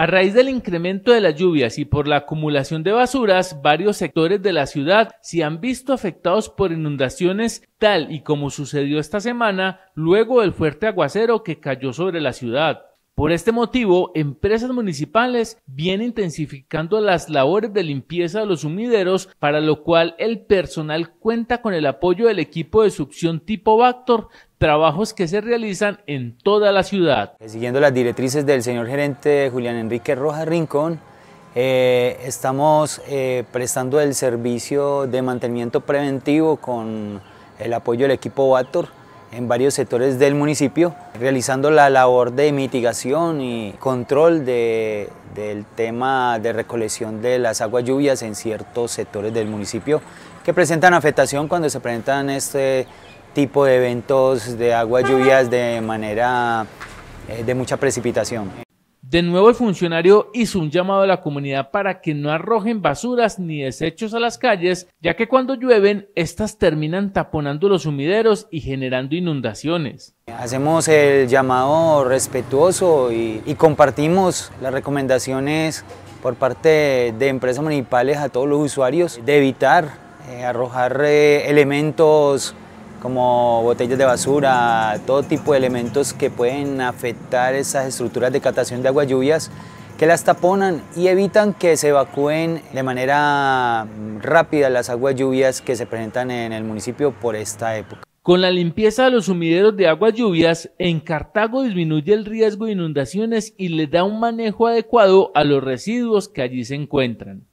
A raíz del incremento de las lluvias y por la acumulación de basuras, varios sectores de la ciudad se han visto afectados por inundaciones tal y como sucedió esta semana luego del fuerte aguacero que cayó sobre la ciudad. Por este motivo, empresas municipales vienen intensificando las labores de limpieza de los sumideros, para lo cual el personal cuenta con el apoyo del equipo de succión tipo Vactor. trabajos que se realizan en toda la ciudad. Eh, siguiendo las directrices del señor gerente Julián Enrique Rojas Rincón, eh, estamos eh, prestando el servicio de mantenimiento preventivo con el apoyo del equipo Vactor en varios sectores del municipio, realizando la labor de mitigación y control del tema de recolección de las aguas lluvias en ciertos sectores del municipio que presentan afectación cuando se presentan este tipo de eventos de aguas lluvias de manera eh, de mucha precipitación. De nuevo el funcionario hizo un llamado a la comunidad para que no arrojen basuras ni desechos a las calles, ya que cuando llueven, estas terminan taponando los sumideros y generando inundaciones. Hacemos el llamado respetuoso y, compartimos las recomendaciones por parte de empresas municipales a todos los usuarios de evitar eh, arrojar eh, elementos como botellas de basura, todo tipo de elementos que pueden afectar esas estructuras de catación de aguas lluvias que las taponan y evitan que se evacúen de manera rápida las aguas lluvias que se presentan en el municipio por esta época. Con la limpieza de los sumideros de aguas lluvias, en Cartago disminuye el riesgo de inundaciones y le da un manejo adecuado a los residuos que allí se encuentran.